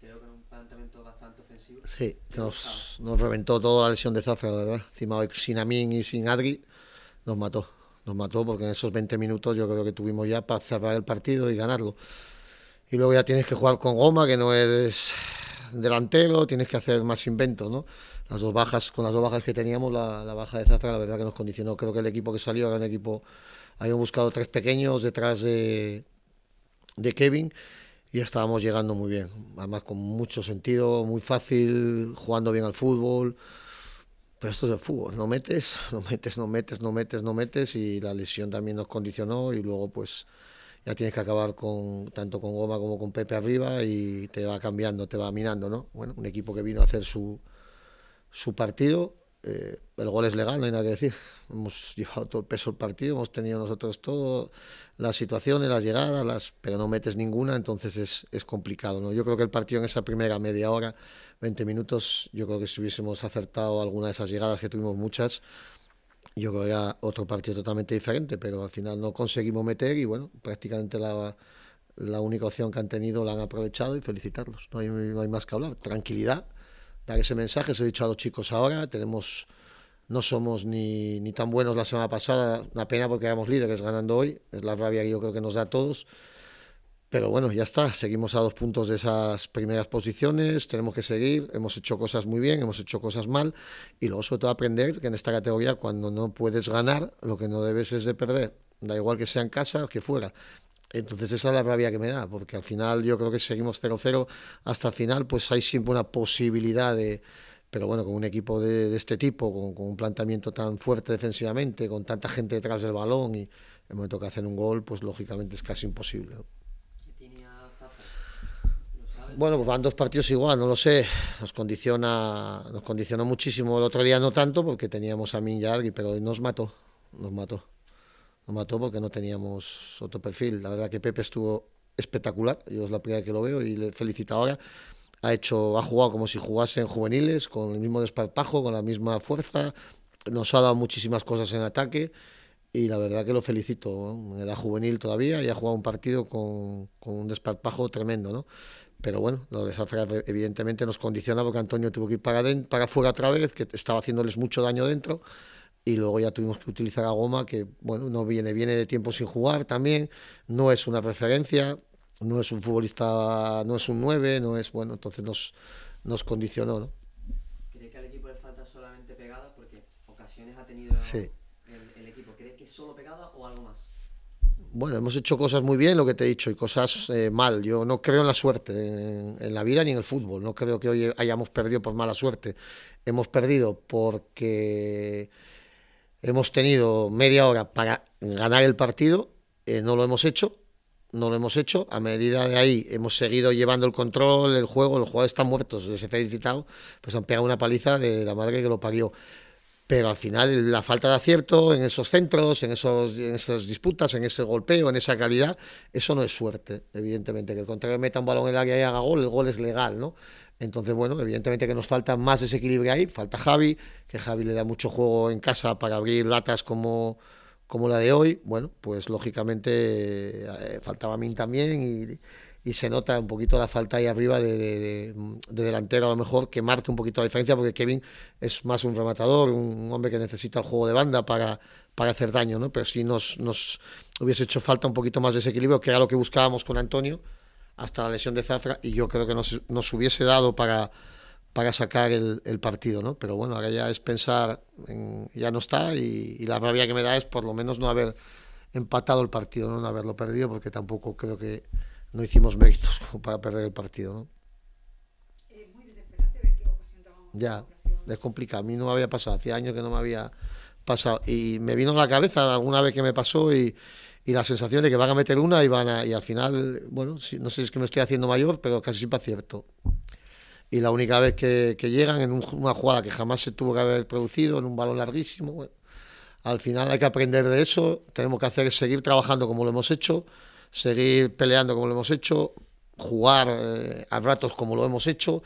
Creo que un planteamiento bastante ofensivo. Sí, nos, reventó toda la lesión de Zafra, la verdad. Encima sin Amin y sin Adri nos mató. Nos mató porque en esos 20 minutos yo creo que tuvimos ya para cerrar el partido y ganarlo. Y luego ya tienes que jugar con goma, que no es delantero, tienes que hacer más inventos, ¿no? Las dos bajas, con las dos bajas que teníamos, la, baja de Zafra, la verdad que nos condicionó. Creo que el equipo que salió era un equipo, habían buscado tres pequeños detrás de, de Kevin y estábamos llegando muy bien, además con mucho sentido, muy fácil, jugando bien al fútbol. Pero esto es el fútbol, no metes, no metes, no metes, no metes, no metes y la lesión también nos condicionó y luego pues ya tienes que acabar con tanto con Goma como con Pepe arriba y te va cambiando, te va minando, ¿no? Bueno, un equipo que vino a hacer su, su partido eh, el gol es legal, no hay nada que decir. Hemos llevado todo el peso del partido, hemos tenido nosotros todo, las situaciones, las llegadas, las, pero no metes ninguna, entonces es, complicado. ¿no? Yo creo que el partido en esa primera media hora, 20 minutos, yo creo que si hubiésemos acertado alguna de esas llegadas, que tuvimos muchas, yo creo que era otro partido totalmente diferente, pero al final no conseguimos meter y bueno, prácticamente la, única opción que han tenido la han aprovechado y felicitarlos. no hay más que hablar. Tranquilidad dar ese mensaje. Se lo he dicho a los chicos ahora. Tenemos, no somos ni, ni tan buenos la semana pasada. Una pena porque éramos líderes ganando hoy. Es la rabia que yo creo que nos da a todos. Pero bueno, ya está. Seguimos a dos puntos de esas primeras posiciones. Tenemos que seguir. Hemos hecho cosas muy bien, hemos hecho cosas mal. Y luego, sobre todo, aprender que en esta categoría, cuando no puedes ganar, lo que no debes es de perder. Da igual que sea en casa o que fuera. Entonces esa es la rabia que me da, porque al final yo creo que seguimos 0-0 hasta el final, pues hay siempre una posibilidad de... Pero bueno, con un equipo de, este tipo, con, un planteamiento tan fuerte defensivamente, con tanta gente detrás del balón y en el momento que hacen un gol, pues lógicamente es casi imposible. Bueno, pues van dos partidos igual, no lo sé. Nos condiciona, nos condicionó muchísimo. El otro día no tanto porque teníamos a Min pero hoy nos mató, nos mató. Nos mató porque no teníamos otro perfil. La verdad que Pepe estuvo espectacular. Yo es la primera que lo veo y le felicito ahora. Ha, hecho, ha jugado como si jugase en juveniles, con el mismo desparpajo, con la misma fuerza. Nos ha dado muchísimas cosas en ataque y la verdad que lo felicito. En edad juvenil todavía y ha jugado un partido con, un desparpajo tremendo. ¿no? Pero bueno, lo de Zafra evidentemente nos condiciona porque Antonio tuvo que ir para, para fuera otra vez, que estaba haciéndoles mucho daño dentro y luego ya tuvimos que utilizar a goma que bueno no viene viene de tiempo sin jugar también no es una referencia, no es un futbolista no es un 9 no es bueno entonces nos nos condicionó no ¿Crees que al equipo le falta solamente pegada porque ocasiones ha tenido el, equipo crees que es solo pegada o algo más bueno, hemos hecho cosas muy bien, lo que te he dicho, y cosas eh, mal. Yo no creo en la suerte, en, la vida ni en el fútbol. No creo que hoy hayamos perdido por mala suerte. Hemos perdido porque Hemos tenido media hora para ganar el partido, eh, no lo hemos hecho, no lo hemos hecho. A medida de ahí hemos seguido llevando el control, el juego, los jugadores están muertos, les he felicitado, pues han pegado una paliza de la madre que lo parió. Pero al final la falta de acierto en esos centros, en, esos, en esas disputas, en ese golpeo, en esa calidad, eso no es suerte, evidentemente. Que el contrario meta un balón en el área y haga gol, el gol es legal, ¿no? Entonces, bueno, evidentemente que nos falta más desequilibrio ahí. Falta Javi, que Javi le da mucho juego en casa para abrir latas como, como la de hoy. Bueno, pues lógicamente eh, faltaba a mí también y, se nota un poquito la falta ahí arriba de, de, delantero a lo mejor que marque un poquito la diferencia porque Kevin es más un rematador, un hombre que necesita el juego de banda para, para hacer daño, ¿no? Pero si nos, nos hubiese hecho falta un poquito más desequilibrio, que era lo que buscábamos con Antonio hasta la lesión de Zafra y yo creo que nos, hubiese dado para, para sacar el, partido, ¿no? Pero bueno, ahora ya es pensar, en, ya no está y, la rabia que me da es por lo menos no haber empatado el partido, no, haberlo perdido, porque tampoco creo que no hicimos méritos para perder el partido, ¿no? Es muy desesperante ver qué ocasión Ya, es complicado, a mí no me había pasado, hacía años que no me había pasado y me vino a la cabeza alguna vez que me pasó y y la sensación de que van a meter una y van a, y al final, bueno, si, no sé si es que me estoy haciendo mayor, pero casi siempre acierto. Y la única vez que, llegan en una jugada que jamás se tuvo que haber producido, en un balón larguísimo, al final hay que aprender de eso, tenemos que hacer seguir trabajando como lo hemos hecho, seguir peleando como lo hemos hecho, jugar eh, a ratos como lo hemos hecho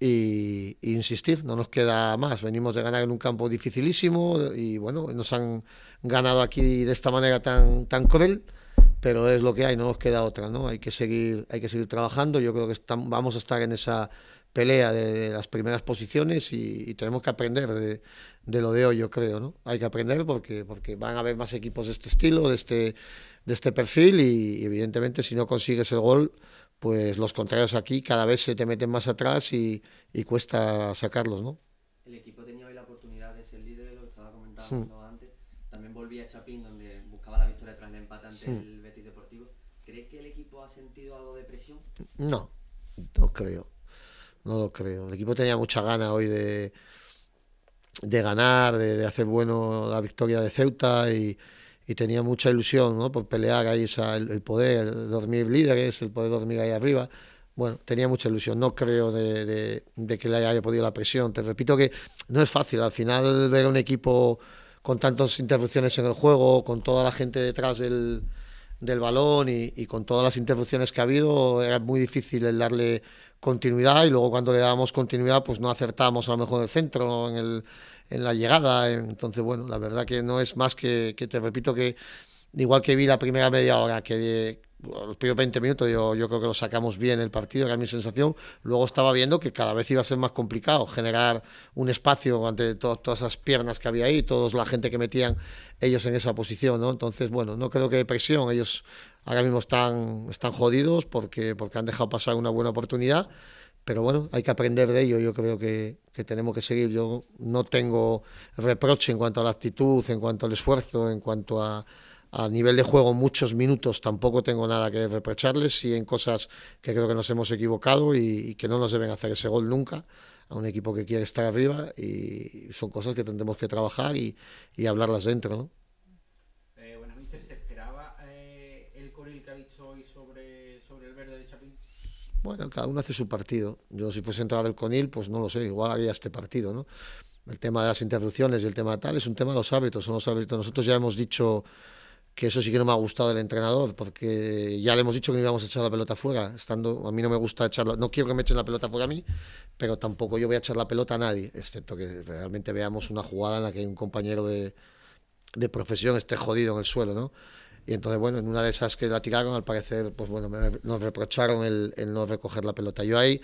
y, insistir, no nos queda más. Venimos de ganar en un campo dificilísimo y bueno, nos han ganado aquí de esta manera tan, tan cruel, pero es lo que hay, no nos queda otra, ¿no? Hay que seguir, hay que seguir trabajando, yo creo que vamos a estar en esa pelea de, las primeras posiciones y, tenemos que aprender de, lo de hoy, yo creo, ¿no? Hay que aprender porque, porque van a haber más equipos de este estilo, de este, de este perfil y evidentemente si no consigues el gol pues los contrarios aquí cada vez se te meten más atrás y, cuesta sacarlos, ¿no? El equipo tenía hoy la oportunidad de ser líder, lo que estaba comentando hmm. antes. También volvía a Chapín, donde buscaba la victoria tras el empate ante hmm. el Betis Deportivo. ¿Crees que el equipo ha sentido algo de presión? No, no creo. No lo creo. El equipo tenía mucha gana hoy de, ganar, de hacer bueno la victoria de Ceuta y, y tenía mucha ilusión ¿no? por pelear ahí el, poder el dormir líderes, el poder dormir ahí arriba. Bueno, tenía mucha ilusión, no creo de, que le haya podido la presión. Te repito que no es fácil, al final ver un equipo con tantas interrupciones en el juego, con toda la gente detrás del, balón y, con todas las interrupciones que ha habido, era muy difícil el darle continuidad y luego cuando le dábamos continuidad pues no acertábamos a lo mejor en el centro, en el en la llegada. Entonces, bueno, la verdad que no es más que, que te repito que igual que vi la primera media hora, que los primeros 20 minutos yo, yo creo que lo sacamos bien el partido, era mi sensación, luego estaba viendo que cada vez iba a ser más complicado generar un espacio ante todas esas piernas que había ahí, toda la gente que metían ellos en esa posición, ¿no? Entonces, bueno, no creo que hay presión, ellos ahora mismo están, están jodidos porque, porque han dejado pasar una buena oportunidad pero bueno, hay que aprender de ello, yo creo que, tenemos que seguir. Yo no tengo reproche en cuanto a la actitud, en cuanto al esfuerzo, en cuanto a, nivel de juego muchos minutos, tampoco tengo nada que reprocharles, y en cosas que creo que nos hemos equivocado y, que no nos deben hacer ese gol nunca a un equipo que quiere estar arriba y son cosas que tendremos que trabajar y, hablarlas dentro, ¿no? Eh, ¿se esperaba eh, el ha dicho hoy sobre, sobre el verde de Chapín? Bueno, cada uno hace su partido. Yo si fuese entrado del Conil, pues no lo sé, igual haría este partido, ¿no? El tema de las interrupciones y el tema tal es un tema de los hábitos, son los hábitos. Nosotros ya hemos dicho que eso sí que no me ha gustado del entrenador, porque ya le hemos dicho que no íbamos a echar la pelota fuera. Estando, a mí no me gusta echarla, no quiero que me echen la pelota fuera a mí, pero tampoco yo voy a echar la pelota a nadie, excepto que realmente veamos una jugada en la que un compañero de, de profesión esté jodido en el suelo, ¿no? Y entonces, bueno, en una de esas que la tiraron, al parecer, pues bueno, nos reprocharon el, no recoger la pelota. Yo ahí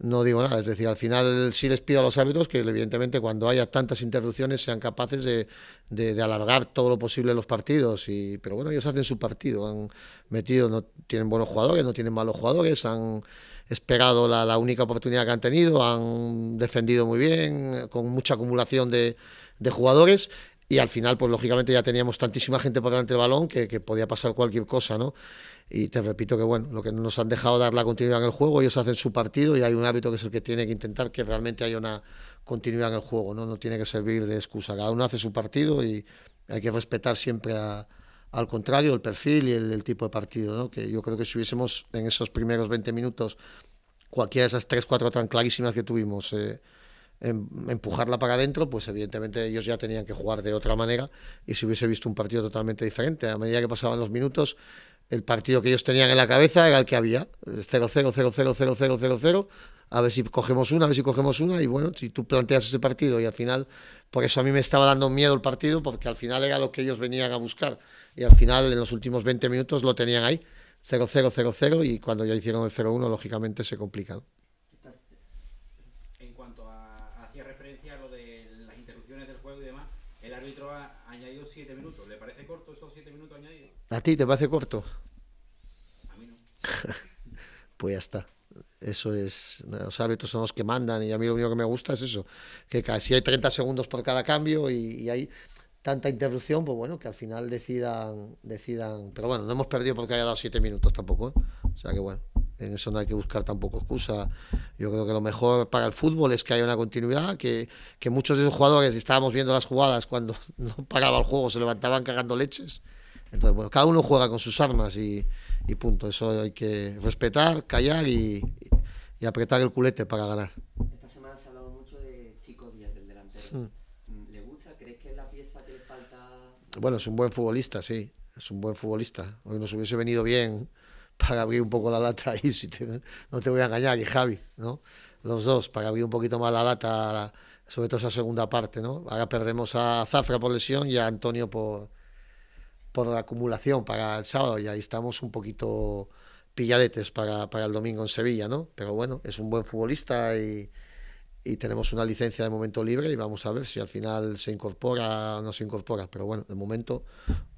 no digo nada. Es decir, al final sí les pido a los árbitros que, evidentemente, cuando haya tantas interrupciones sean capaces de, alargar todo lo posible los partidos. Y, pero bueno, ellos hacen su partido. Han metido, no tienen buenos jugadores, no tienen malos jugadores, han esperado la, única oportunidad que han tenido, han defendido muy bien, con mucha acumulación de jugadores y al final, pues lógicamente ya teníamos tantísima gente por delante del balón que, podía pasar cualquier cosa, ¿no? Y te repito que, bueno, lo que nos han dejado dar la continuidad en el juego, ellos hacen su partido y hay un hábito que es el que tiene que intentar que realmente haya una continuidad en el juego, ¿no? No tiene que servir de excusa. Cada uno hace su partido y hay que respetar siempre al contrario el perfil y el, tipo de partido, ¿no? Que yo creo que si hubiésemos en esos primeros 20 minutos cualquiera de esas 3, 4 tan clarísimas que tuvimos... Eh, Em, empujarla para adentro, pues evidentemente ellos ya tenían que jugar de otra manera y se hubiese visto un partido totalmente diferente. A medida que pasaban los minutos, el partido que ellos tenían en la cabeza era el que había, 0 0 0 0 0 0 0 0 a ver si cogemos una, a ver si cogemos una, y bueno, si tú planteas ese partido y al final, por eso a mí me estaba dando miedo el partido, porque al final era lo que ellos venían a buscar, y al final en los últimos 20 minutos lo tenían ahí, 0-0, 0-0, y cuando ya hicieron el 0-1, lógicamente se complican. ¿A ti te parece corto? A mí no. pues ya está. Eso es, los hábitos son los que mandan y a mí lo único que me gusta es eso, que casi hay 30 segundos por cada cambio y, hay tanta interrupción, pues bueno, que al final decidan, decidan, pero bueno, no hemos perdido porque haya dado 7 minutos tampoco, ¿eh? o sea que bueno, en eso no hay que buscar tampoco excusa, yo creo que lo mejor para el fútbol es que haya una continuidad, que, que muchos de esos jugadores, estábamos viendo las jugadas cuando no pagaba el juego, se levantaban cagando leches, entonces, bueno, cada uno juega con sus armas y, punto. Eso hay que respetar, callar y, apretar el culete para ganar. Esta semana se ha hablado mucho de Chico Díaz, del delantero. Mm, ¿Le gusta? ¿Crees que es la pieza que le falta? Bueno, es un buen futbolista, sí. Es un buen futbolista. Hoy nos hubiese venido bien para abrir un poco la lata ahí, no te voy a engañar, y Javi, ¿no? Los dos, para abrir un poquito más la lata, sobre todo esa segunda parte, ¿no? Ahora perdemos a Zafra por lesión y a Antonio por, por la acumulación para el sábado y ahí estamos un poquito pilladetes para, para el domingo en Sevilla, ¿no? Pero bueno, es un buen futbolista y, tenemos una licencia de momento libre y vamos a ver si al final se incorpora o no se incorpora. Pero bueno, de momento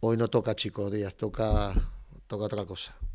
hoy no toca Chico Díaz, toca, toca otra cosa.